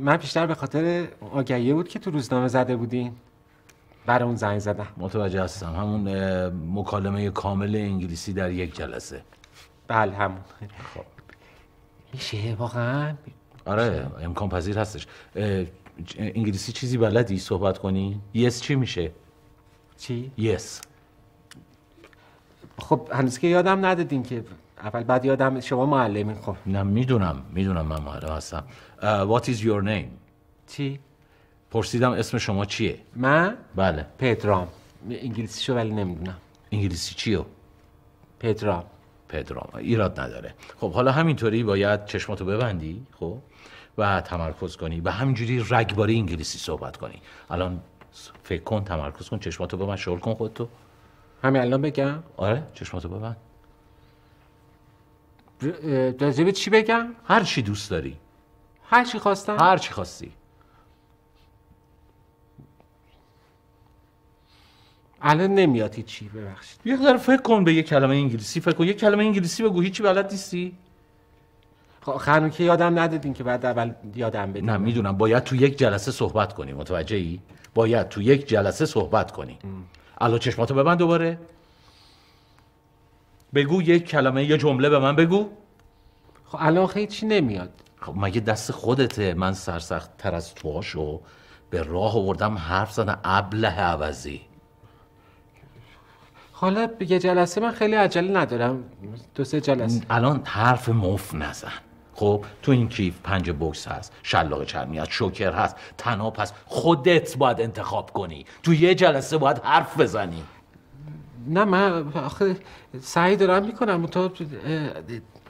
من بیشتر به خاطر آگهیه بود که تو روزنامه زده بودین برای اون زنگ زدم متوجه هستم همون مکالمه کامل انگلیسی در یک جلسه بله همون خب میشه واقعا آره امکان پذیر هستش انگلیسی چیزی بلدی صحبت کنی؟ یس yes, چی میشه؟ چی؟ یس yes. خب هنوز که یادم ندادین که اول بعد یادم شما معلمین خب نه میدونم میدونم من معلم هستم uh, What is your name چی؟ پرسیدم اسم شما چیه من؟ بله پدرام انگلیسی شو ولی نمیدونم انگلیسی چیو؟ پدرام پدرام ایراد نداره خب حالا همینطوری باید چشماتو ببندی خب و تمرکز کنی و همینجوری رگباری انگلیسی صحبت کنی الان فکر کن تمرکز کن چشماتو ببند شغل کن خودتو همین الان بگم آره چشماتو ببند راجبه چی بگم؟ هر چی دوست داری هر چی خواستم؟ هر چی خواستی الان نمیاد چی ببخشید یه ذره فکر کن به یه کلمه انگلیسی فکر کن یه کلمه انگلیسی بگو هیچی بلد نیستی خب، خانم که یادم ندادین که بعد اول یادم بدین نه میدونم باید تو یک جلسه صحبت کنی متوجه ای؟ باید تو یک جلسه صحبت کنی الان چشماتو ببند دوباره بگو یک کلمه یه جمله به من بگو خب الان خیلی چی نمیاد خب مگه دست خودته من سرسخت تر از تواشو به راه آوردم حرف زن ابله عوضی حالا یه جلسه من خیلی عجله ندارم دو سه جلسه الان حرف مف نزن خب تو این کیف پنج بکس هست شلاق چرمی هست شوکر هست تناب هست خودت باید انتخاب کنی تو یه جلسه باید حرف بزنی نه من آخه سعی دارم میکنم تا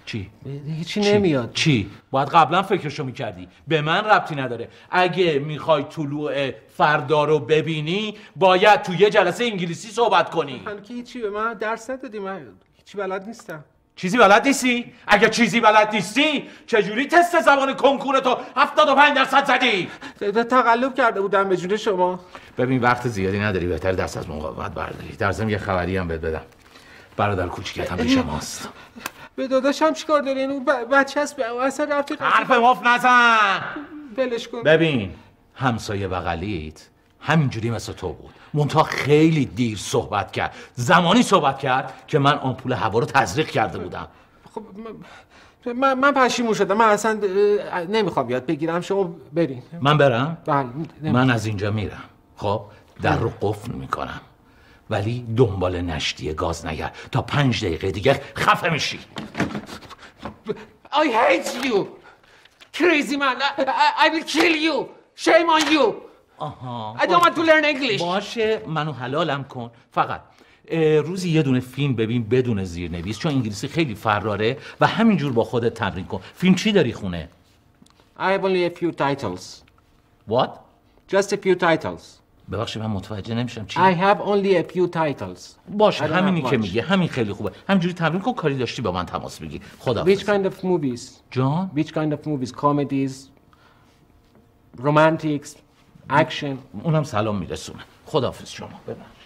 چی؟ هیچی چی؟ نمیاد چی؟ باید قبلا فکرشو میکردی به من ربطی نداره اگه میخوای طلوع فردا رو ببینی باید تو یه جلسه انگلیسی صحبت کنی خب، من که هیچی به من درس ندادی من هیچی بلد نیستم چیزی بلد نیستی؟ اگه چیزی بلد نیستی چجوری تست زبان کنکور تو 75 درصد زدی؟ تقلب کرده بودم به جون شما ببین وقت زیادی نداری بهتر دست از مقاومت برداری درزم یه خبری هم بهت بدم برادر کوچیکت هم به شماست به داداشم چیکار داری اون بچه هست اصلا رفتی حرف مفت نزن بلش کن ببین همسایه بغلیت همینجوری مثل تو بود مونتا خیلی دیر صحبت کرد زمانی صحبت کرد که من پول هوا رو تزریق کرده بودم خب من, من پشیمون شدم من اصلا نمیخوام یاد بگیرم شما برین من برم؟ بله من از اینجا میرم خب در رو قفل میکنم ولی دنبال نشتی گاز نگر تا پنج دقیقه دیگه خفه میشی I hate you Crazy man I, I will kill you Shame on you آها I don't want to learn English باشه منو حلالم کن فقط روزی یه دونه فیلم ببین بدون زیرنویس چون انگلیسی خیلی فراره و همینجور با خودت تمرین کن فیلم چی داری خونه I have only a few titles What? Just a few titles ببخشید من متوجه نمیشم چی I have only a few titles باشه همینی که میگه همین خیلی خوبه همینجوری تمرین کن کاری داشتی با من تماس بگی خدا Which kind of movies جان Which kind of movies comedies romantics action اونم سلام میرسونه خداحافظ شما ببخشید